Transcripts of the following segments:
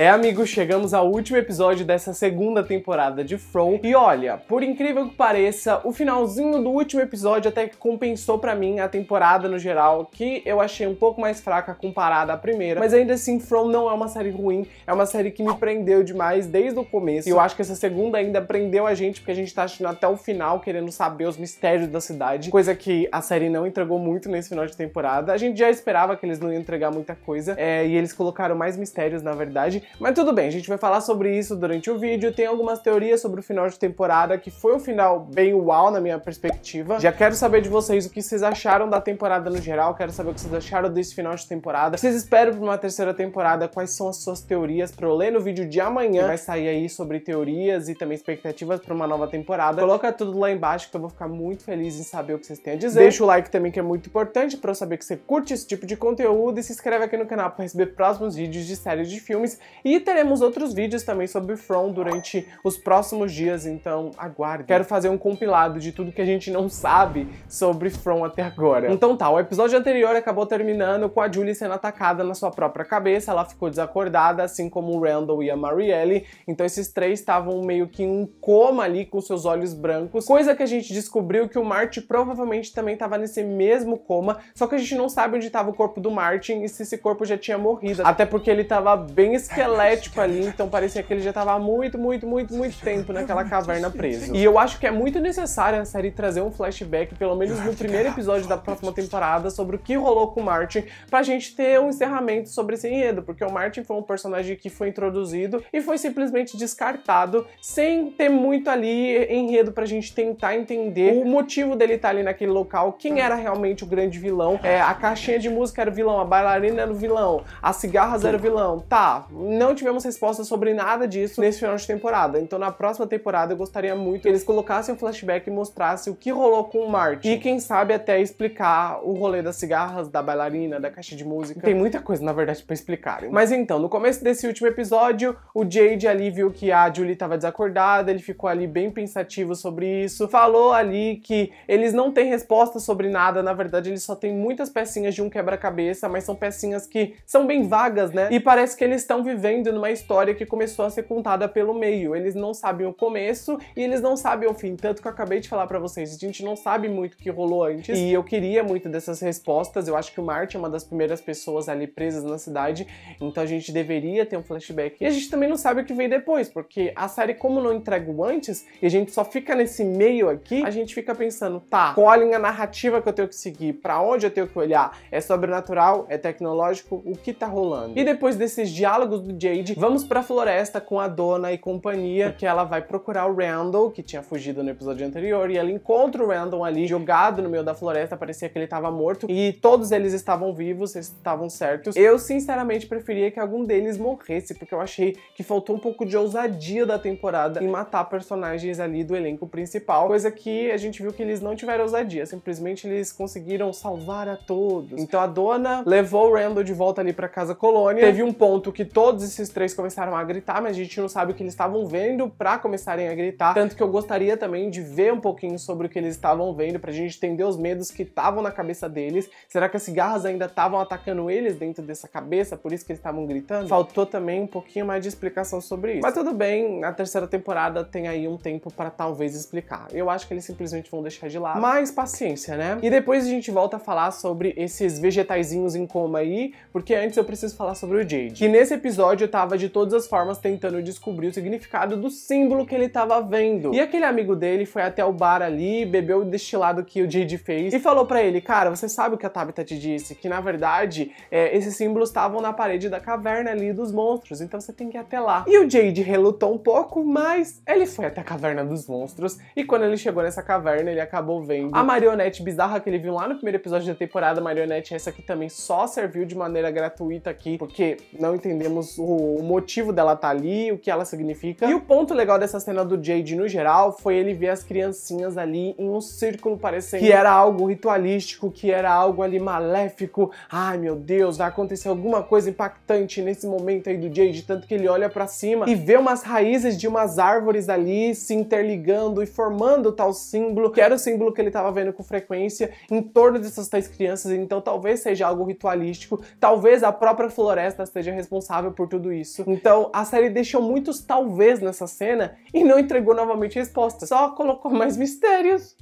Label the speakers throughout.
Speaker 1: É, amigos, chegamos ao último episódio dessa segunda temporada de From. E olha, por incrível que pareça, o finalzinho do último episódio até que compensou para mim a temporada no geral, que eu achei um pouco mais fraca comparada à primeira. Mas ainda assim, From não é uma série ruim, é uma série que me prendeu demais desde o começo. E eu acho que essa segunda ainda prendeu a gente, porque a gente tá assistindo até o final, querendo saber os mistérios da cidade, coisa que a série não entregou muito nesse final de temporada. A gente já esperava que eles não iam entregar muita coisa, é, e eles colocaram mais mistérios, na verdade. Mas tudo bem, a gente vai falar sobre isso durante o vídeo. Tem algumas teorias sobre o final de temporada, que foi um final bem uau na minha perspectiva. Já quero saber de vocês o que vocês acharam da temporada no geral, quero saber o que vocês acharam desse final de temporada. Vocês esperam por uma terceira temporada, quais são as suas teorias pra eu ler no vídeo de amanhã. Vai sair aí sobre teorias e também expectativas pra uma nova temporada. Coloca tudo lá embaixo que eu vou ficar muito feliz em saber o que vocês têm a dizer. Deixa o like também que é muito importante pra eu saber que você curte esse tipo de conteúdo e se inscreve aqui no canal pra receber próximos vídeos de séries de filmes e teremos outros vídeos também sobre From durante os próximos dias, então aguarde. Quero fazer um compilado de tudo que a gente não sabe sobre From até agora. Então tá, o episódio anterior acabou terminando com a Julie sendo atacada na sua própria cabeça, ela ficou desacordada, assim como o Randall e a Marielle, então esses três estavam meio que em um coma ali com seus olhos brancos, coisa que a gente descobriu que o Marty provavelmente também estava nesse mesmo coma, só que a gente não sabe onde estava o corpo do Martin e se esse corpo já tinha morrido, até porque ele estava bem esquecido esquelético ali, então parecia que ele já estava há muito, muito, muito, muito tempo naquela caverna preso. E eu acho que é muito necessário a série trazer um flashback, pelo menos no primeiro episódio da próxima temporada, sobre o que rolou com o Martin, pra gente ter um encerramento sobre esse enredo, porque o Martin foi um personagem que foi introduzido e foi simplesmente descartado, sem ter muito ali enredo pra gente tentar entender o motivo dele estar tá ali naquele local, quem era realmente o grande vilão, é, a caixinha de música era o vilão, a bailarina era o vilão, as cigarras era o vilão, tá, não tivemos resposta sobre nada disso nesse final de temporada. Então na próxima temporada eu gostaria muito que eles colocassem um flashback e mostrassem o que rolou com o Martin. E quem sabe até explicar o rolê das cigarras, da bailarina, da caixa de música. Tem muita coisa, na verdade, para explicar. Mas então, no começo desse último episódio, o Jade ali viu que a Julie estava desacordada, ele ficou ali bem pensativo sobre isso, falou ali que eles não têm resposta sobre nada, na verdade, eles só têm muitas pecinhas de um quebra-cabeça, mas são pecinhas que são bem vagas, né? E parece que eles estão vivendo vivendo numa história que começou a ser contada pelo meio. Eles não sabem o começo e eles não sabem o fim. Tanto que eu acabei de falar para vocês, a gente não sabe muito o que rolou antes. E eu queria muito dessas respostas. Eu acho que o Marte é uma das primeiras pessoas ali presas na cidade, então a gente deveria ter um flashback. E a gente também não sabe o que vem depois, porque a série, como não entrega o antes, e a gente só fica nesse meio aqui, a gente fica pensando, tá, qual é a narrativa que eu tenho que seguir? Para onde eu tenho que olhar? É sobrenatural? É tecnológico? O que tá rolando? E depois desses diálogos do Jade, vamos pra floresta com a dona e companhia, que ela vai procurar o Randall, que tinha fugido no episódio anterior, e ela encontra o Randall ali, jogado no meio da floresta, parecia que ele tava morto, e todos eles estavam vivos, estavam certos. Eu, sinceramente, preferia que algum deles morresse, porque eu achei que faltou um pouco de ousadia da temporada em matar personagens ali do elenco principal, coisa que a gente viu que eles não tiveram ousadia, simplesmente eles conseguiram salvar a todos. Então a dona levou o Randall de volta ali pra casa colônia, teve um ponto que todos todos esses três começaram a gritar, mas a gente não sabe o que eles estavam vendo para começarem a gritar. Tanto que eu gostaria também de ver um pouquinho sobre o que eles estavam vendo, pra gente entender os medos que estavam na cabeça deles. Será que as cigarras ainda estavam atacando eles dentro dessa cabeça, por isso que eles estavam gritando? Faltou também um pouquinho mais de explicação sobre isso. Mas tudo bem, a terceira temporada tem aí um tempo para talvez explicar. Eu acho que eles simplesmente vão deixar de lado. Mas paciência, né? E depois a gente volta a falar sobre esses vegetaizinhos em coma aí, porque antes eu preciso falar sobre o Jade. Que nesse episódio episódio estava de todas as formas tentando descobrir o significado do símbolo que ele estava vendo. E aquele amigo dele foi até o bar ali, bebeu o destilado que o Jade fez e falou para ele: Cara, você sabe o que a Tabitha te disse? Que na verdade é, esses símbolos estavam na parede da caverna ali dos monstros, então você tem que ir até lá. E o Jade relutou um pouco, mas ele foi até a caverna dos monstros e quando ele chegou nessa caverna, ele acabou vendo a marionete bizarra que ele viu lá no primeiro episódio da temporada. A marionete, essa aqui também só serviu de maneira gratuita aqui, porque não entendemos o motivo dela estar tá ali, o que ela significa. E o ponto legal dessa cena do Jade no geral foi ele ver as criancinhas ali em um círculo parecendo que era algo ritualístico, que era algo ali maléfico. Ai meu Deus, vai acontecer alguma coisa impactante nesse momento aí do Jade, tanto que ele olha para cima e vê umas raízes de umas árvores ali se interligando e formando tal símbolo, que era o símbolo que ele estava vendo com frequência em torno dessas três crianças, então talvez seja algo ritualístico, talvez a própria floresta esteja responsável por tudo isso. Então a série deixou muitos talvez nessa cena e não entregou novamente resposta, só colocou mais mistérios.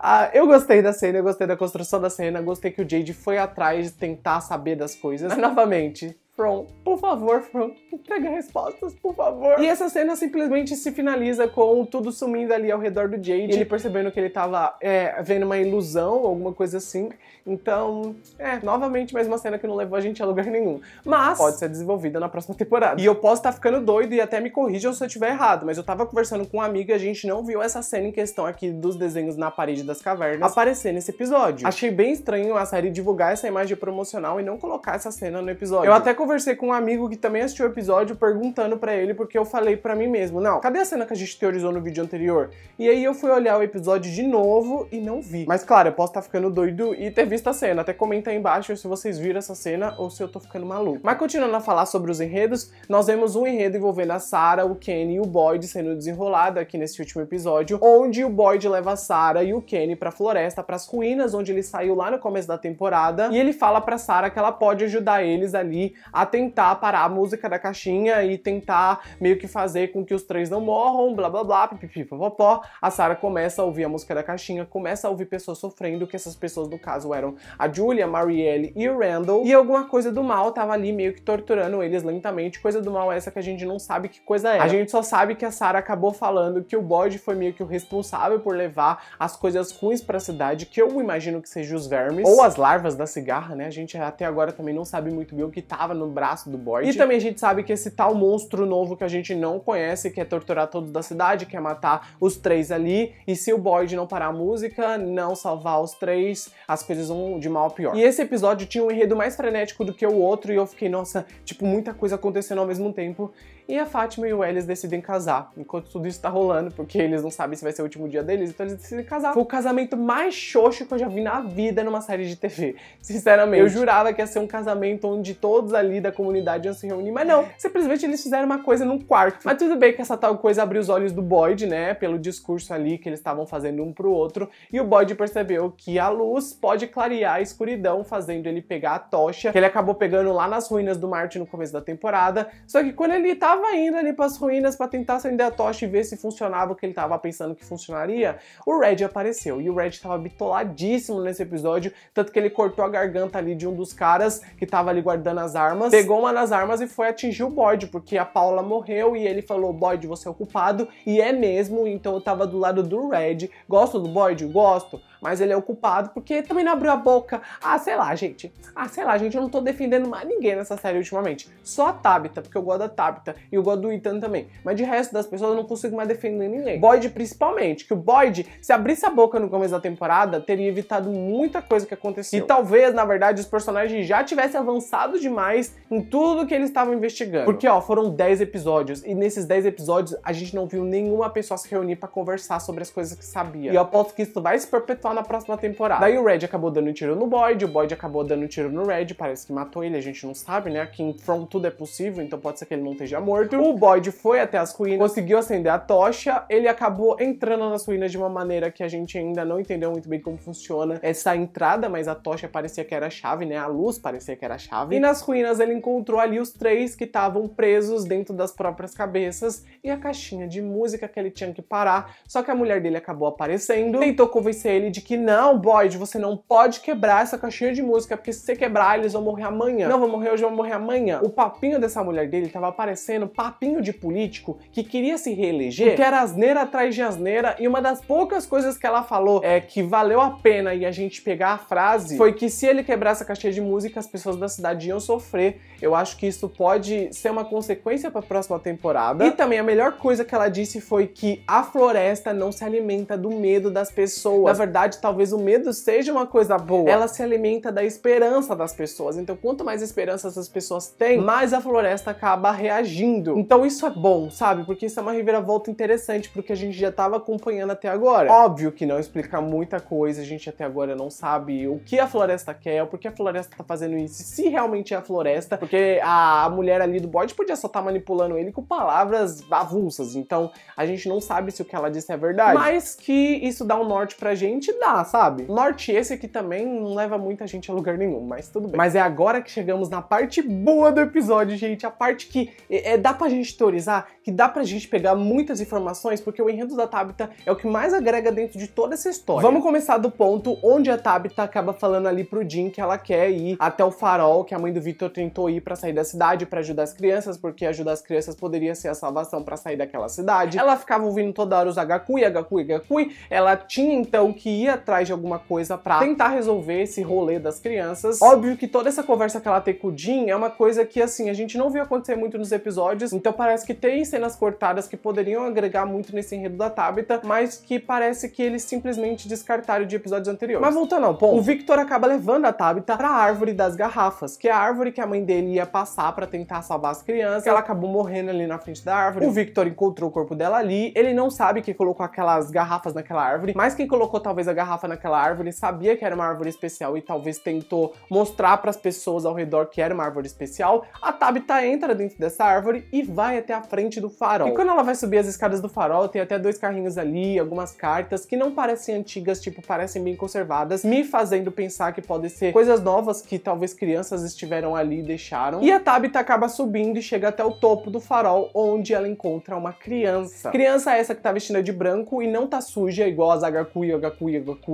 Speaker 1: Ah, eu gostei da cena, eu gostei da construção da cena, gostei que o Jade foi atrás de tentar saber das coisas. Mas, novamente, From, por favor, From, entrega respostas, por favor. E essa cena simplesmente se finaliza com tudo sumindo ali ao redor do Jade, ele percebendo que ele tava é, vendo uma ilusão, alguma coisa assim. Então, é, novamente, mais uma cena que não levou a gente a lugar nenhum. Mas pode ser desenvolvida na próxima temporada. E eu posso estar tá ficando doido e até me corrijam se eu estiver errado, mas eu tava conversando com uma amiga, a gente não viu essa cena em questão aqui dos desenhos na parede das cavernas aparecer nesse episódio. Achei bem estranho a série divulgar essa imagem promocional e não colocar essa cena no episódio. Eu até conversei com um amigo que também assistiu o episódio perguntando para ele porque eu falei para mim mesmo, não, cadê a cena que a gente teorizou no vídeo anterior? E aí eu fui olhar o episódio de novo e não vi. Mas claro, eu posso estar tá ficando doido e ter visto a cena. Até comenta aí embaixo se vocês viram essa cena ou se eu tô ficando maluco. Mas continuando a falar sobre os enredos, nós vemos um enredo envolvendo a Sarah, o Kenny e o Boyd sendo desenrolado aqui nesse último episódio, onde o Boyd leva a Sarah e o Kenny pra floresta, pras ruínas onde ele saiu lá no começo da temporada, e ele fala pra Sarah que ela pode ajudar eles ali a tentar parar a música da caixinha e tentar meio que fazer com que os três não morram, blá blá blá, pipipi, popopó. A Sarah começa a ouvir a música da caixinha, começa a ouvir pessoas sofrendo, que essas pessoas no caso eram a Julia, a Marielle e o Randall, e alguma coisa do mal tava ali meio que torturando eles lentamente, coisa do mal essa que a gente não sabe que coisa é. A gente só sabe que a Sarah acabou falando que o Boyd foi meio que o responsável por levar as coisas ruins para a cidade, que eu imagino que sejam os vermes ou as larvas da cigarra, né? A gente até agora também não sabe muito bem o que tava no no braço do Boyd. E tipo também a gente sabe que esse tal monstro novo que a gente não conhece, que é torturar todos da cidade, quer matar os três ali, e se o Boyd não parar a música, não salvar os três, as coisas vão de mal a pior. E esse episódio tinha um enredo mais frenético do que o outro, e eu fiquei, nossa, tipo, muita coisa acontecendo ao mesmo tempo. E a Fátima e o Ellis decidem casar, enquanto tudo isso tá rolando, porque eles não sabem se vai ser o último dia deles, então eles decidem casar. Foi o casamento mais xoxo que eu já vi na vida numa série de TV, sinceramente. Eu jurava que ia ser um casamento onde todos ali ali da comunidade iam se reunir, mas não, simplesmente eles fizeram uma coisa num quarto. Mas tudo bem que essa tal coisa abriu os olhos do Boyd, né, pelo discurso ali que eles estavam fazendo um pro outro, e o Boyd percebeu que a luz pode clarear a escuridão, fazendo ele pegar a tocha, que ele acabou pegando lá nas ruínas do Marte no começo da temporada, só que quando ele tava indo ali pras ruínas para tentar acender a tocha e ver se funcionava o que ele tava pensando que funcionaria, o Red apareceu, e o Red tava bitoladíssimo nesse episódio, tanto que ele cortou a garganta ali de um dos caras que tava ali guardando as armas, armas. Pegou uma das armas e foi atingir o Boyd, porque a Paula morreu e ele falou: Boyd, você é o culpado, e é mesmo, então eu tava do lado do Red. Gosto do Boyd? Gosto mas ele é o culpado porque também não abriu a boca. Ah, sei lá, gente. Ah, sei lá, gente, eu não tô defendendo mais ninguém nessa série ultimamente. Só a Tabitha, porque eu gosto da Tabitha e eu gosto do Ethan também. Mas de resto das pessoas eu não consigo mais defender ninguém. Boyd principalmente, que o Boyd, se abrisse a boca no começo da temporada, teria evitado muita coisa que aconteceu. E talvez, na verdade, os personagens já tivessem avançado demais em tudo que eles estavam investigando. Porque, ó, foram 10 episódios e nesses 10 episódios a gente não viu nenhuma pessoa se reunir para conversar sobre as coisas que sabia. E eu aposto que isso vai se perpetuar na próxima temporada. Daí o Red acabou dando um tiro no Boyd, o Boyd acabou dando um tiro no Red, parece que matou ele, a gente não sabe, né? Aqui em From tudo é possível, então pode ser que ele não esteja morto. O Boyd foi até as ruínas, conseguiu acender a tocha, ele acabou entrando nas ruínas de uma maneira que a gente ainda não entendeu muito bem como funciona essa entrada, mas a tocha parecia que era a chave, né? A luz parecia que era a chave. E nas ruínas ele encontrou ali os três que estavam presos dentro das próprias cabeças e a caixinha de música que ele tinha que parar, só que a mulher dele acabou aparecendo, tentou convencer ele de de que não, Boyd, você não pode quebrar essa caixinha de música, porque se você quebrar, eles vão morrer amanhã. Não, vão morrer hoje, vão morrer amanhã. O papinho dessa mulher dele tava parecendo papinho de político que queria se reeleger, que era asneira atrás de asneira, e uma das poucas coisas que ela falou é que valeu a pena e a gente pegar a frase foi que se ele quebrar essa caixinha de música, as pessoas da cidade iam sofrer. Eu acho que isso pode ser uma consequência para a próxima temporada. E também a melhor coisa que ela disse foi que a floresta não se alimenta do medo das pessoas. Na verdade, verdade, talvez o medo seja uma coisa boa. Ela se alimenta da esperança das pessoas. Então, quanto mais esperanças as pessoas têm, mais a floresta acaba reagindo. Então, isso é bom, sabe? Porque isso é uma reviravolta interessante, porque a gente já estava acompanhando até agora. Óbvio que não explica muita coisa, a gente até agora não sabe o que a floresta quer, por que a floresta tá fazendo isso, se realmente é a floresta, porque a mulher ali do bode podia só estar tá manipulando ele com palavras avulsas. Então, a gente não sabe se o que ela disse é verdade. Mas que isso dá um norte pra gente dá, sabe? Norte esse aqui também não leva muita gente a lugar nenhum, mas tudo bem. Mas é agora que chegamos na parte boa do episódio, gente. A parte que é, é dá pra gente teorizar, que dá pra gente pegar muitas informações, porque o enredo da Tabita é o que mais agrega dentro de toda essa história. Vamos começar do ponto onde a Tabita acaba falando ali pro Jim que ela quer ir até o farol, que a mãe do Victor tentou ir para sair da cidade para ajudar as crianças, porque ajudar as crianças poderia ser a salvação para sair daquela cidade. Ela ficava ouvindo toda hora os Agakui, Agakui, Agakui. Ela tinha então que ir ir atrás de alguma coisa para tá. tentar resolver esse rolê das crianças. Óbvio que toda essa conversa que ela tem com o Jean é uma coisa que, assim, a gente não viu acontecer muito nos episódios, então parece que tem cenas cortadas que poderiam agregar muito nesse enredo da Tabitha, mas que parece que eles simplesmente descartaram de episódios anteriores. Mas voltando ao ponto, o Victor acaba levando a Tabitha pra árvore das garrafas, que é a árvore que a mãe dele ia passar para tentar salvar as crianças. Ela acabou morrendo ali na frente da árvore. O Victor encontrou o corpo dela ali. Ele não sabe quem colocou aquelas garrafas naquela árvore, mas quem colocou talvez a garrafa naquela árvore, sabia que era uma árvore especial e talvez tentou mostrar para as pessoas ao redor que era uma árvore especial, a Tabitha entra dentro dessa árvore e vai até a frente do farol. E quando ela vai subir as escadas do farol, tem até dois carrinhos ali, algumas cartas que não parecem antigas, tipo, parecem bem conservadas, me fazendo pensar que podem ser coisas novas que talvez crianças estiveram ali e deixaram. E a Tabitha acaba subindo e chega até o topo do farol, onde ela encontra uma criança. Criança essa que tá vestida de branco e não tá suja, igual as Agaku e Agaku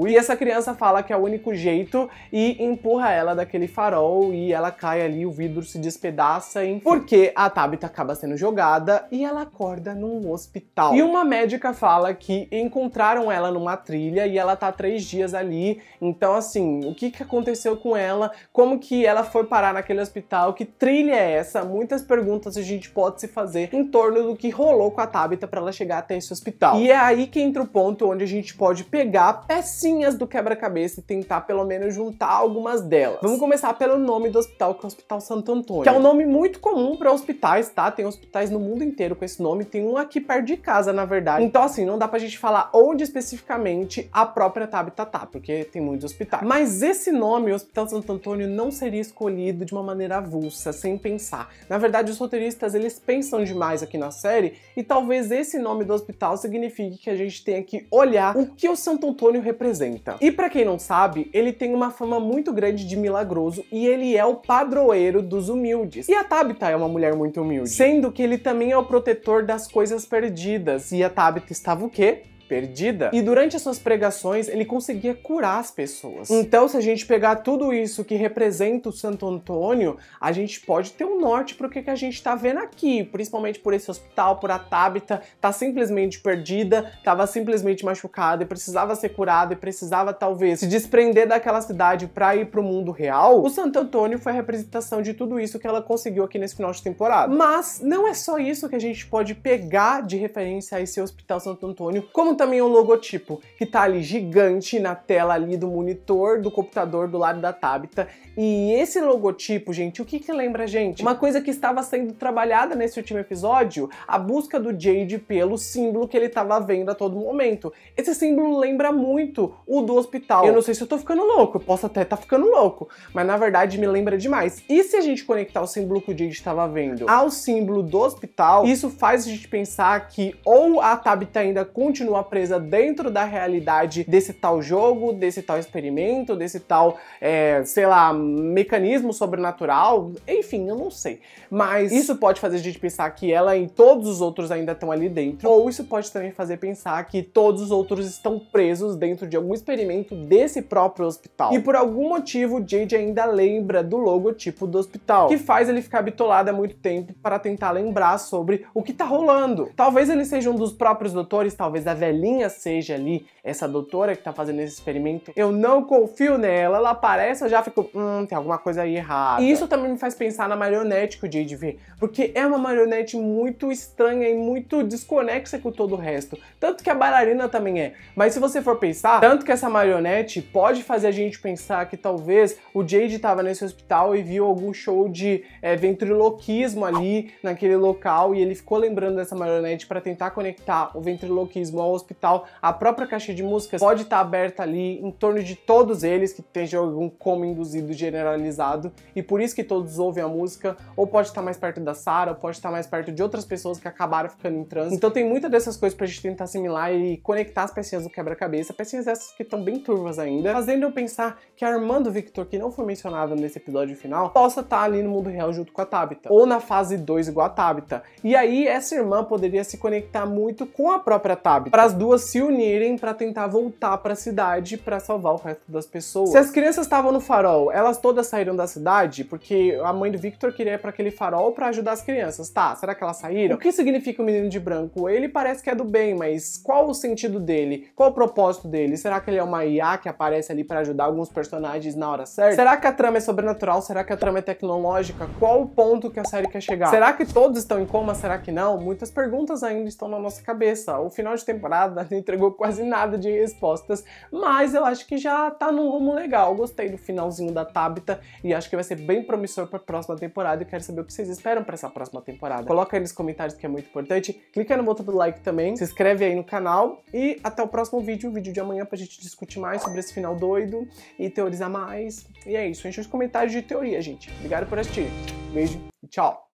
Speaker 1: e essa criança fala que é o único jeito e empurra ela daquele farol e ela cai ali, o vidro se despedaça, enfim. Porque a Tabitha acaba sendo jogada e ela acorda num hospital. E uma médica fala que encontraram ela numa trilha e ela tá três dias ali. Então, assim, o que, que aconteceu com ela? Como que ela foi parar naquele hospital? Que trilha é essa? Muitas perguntas a gente pode se fazer em torno do que rolou com a Tabitha para ela chegar até esse hospital. E é aí que entra o ponto onde a gente pode pegar pecinhas do quebra-cabeça e tentar pelo menos juntar algumas delas. Vamos começar pelo nome do hospital, que é o Hospital Santo Antônio, que é um nome muito comum para hospitais, tá? Tem hospitais no mundo inteiro com esse nome, tem um aqui perto de casa, na verdade. Então, assim, não dá pra gente falar onde especificamente a própria Tabitha tá, porque tem muitos hospitais. Mas esse nome, o Hospital Santo Antônio, não seria escolhido de uma maneira avulsa, sem pensar. Na verdade, os roteiristas, eles pensam demais aqui na série, e talvez esse nome do hospital signifique que a gente tenha que olhar o que o Santo Antônio representa. E para quem não sabe, ele tem uma fama muito grande de milagroso e ele é o padroeiro dos humildes. E a Tabitha é uma mulher muito humilde, sendo que ele também é o protetor das coisas perdidas. E a Tabitha estava o quê? perdida. E durante as suas pregações, ele conseguia curar as pessoas. Então, se a gente pegar tudo isso que representa o Santo Antônio, a gente pode ter um norte para o que, que a gente está vendo aqui, principalmente por esse hospital, por a Tabita, tá simplesmente perdida, estava simplesmente machucada e precisava ser curada e precisava talvez se desprender daquela cidade para ir para o mundo real. O Santo Antônio foi a representação de tudo isso que ela conseguiu aqui nesse final de temporada. Mas não é só isso que a gente pode pegar de referência a esse Hospital Santo Antônio, como como então, também o é logotipo, que tá ali gigante na tela ali do monitor do computador do lado da Tabita. E esse logotipo, gente, o que que lembra, gente? Uma coisa que estava sendo trabalhada nesse último episódio, a busca do Jade pelo símbolo que ele estava vendo a todo momento. Esse símbolo lembra muito o do hospital. Eu não sei se eu tô ficando louco, eu posso até estar tá ficando louco, mas na verdade me lembra demais. E se a gente conectar o símbolo que o Jade estava vendo ao símbolo do hospital, isso faz a gente pensar que ou a Tabitha ainda continua presa dentro da realidade desse tal jogo, desse tal experimento, desse tal, é, sei lá, mecanismo sobrenatural, enfim, eu não sei. Mas isso pode fazer a gente pensar que ela e todos os outros ainda estão ali dentro, ou isso pode também fazer pensar que todos os outros estão presos dentro de algum experimento desse próprio hospital. E por algum motivo, Jade ainda lembra do logotipo do hospital, que faz ele ficar bitolado há muito tempo para tentar lembrar sobre o que tá rolando. Talvez ele seja um dos próprios doutores, talvez a velha velhinha seja ali essa doutora que tá fazendo esse experimento, eu não confio nela, ela aparece, eu já fico, hum, tem alguma coisa aí errada. E isso também me faz pensar na marionete que o Jade vê, porque é uma marionete muito estranha e muito desconexa com todo o resto. Tanto que a bailarina também é. Mas se você for pensar, tanto que essa marionete pode fazer a gente pensar que talvez o Jade tava nesse hospital e viu algum show de é, ventriloquismo ali naquele local e ele ficou lembrando dessa marionete para tentar conectar o ventriloquismo ao hospital hospital, a própria caixa de músicas pode estar tá aberta ali em torno de todos eles que tenham algum coma induzido generalizado e por isso que todos ouvem a música, ou pode estar tá mais perto da Sara, ou pode estar tá mais perto de outras pessoas que acabaram ficando em transe. Então tem muita dessas coisas pra gente tentar assimilar e conectar as pecinhas do quebra-cabeça, pecinhas essas que estão bem turvas ainda, fazendo eu pensar que a irmã do Victor, que não foi mencionada nesse episódio final, possa estar tá ali no mundo real junto com a Tabitha, ou na fase 2 igual a Tabitha. E aí essa irmã poderia se conectar muito com a própria Tabitha, para as duas se unirem para tentar voltar para a cidade para salvar o resto das pessoas. Se as crianças estavam no farol, elas todas saíram da cidade porque a mãe do Victor queria ir para aquele farol para ajudar as crianças. Tá, será que elas saíram? O que significa o menino de branco? Ele parece que é do bem, mas qual o sentido dele? Qual o propósito dele? Será que ele é uma IA que aparece ali para ajudar alguns personagens na hora certa? Será que a trama é sobrenatural? Será que a trama é tecnológica? Qual o ponto que a série quer chegar? Será que todos estão em coma? Será que não? Muitas perguntas ainda estão na nossa cabeça. O final de temporada nada, não entregou quase nada de respostas, mas eu acho que já tá num rumo legal. gostei do finalzinho da Tabita e acho que vai ser bem promissor para a próxima temporada e quero saber o que vocês esperam para essa próxima temporada. Coloca aí nos comentários que é muito importante, clica no botão do like também, se inscreve aí no canal e até o próximo vídeo, o vídeo de amanhã pra gente discutir mais sobre esse final doido e teorizar mais. E é isso, enche os comentários de teoria, gente. Obrigado por assistir. Beijo e tchau!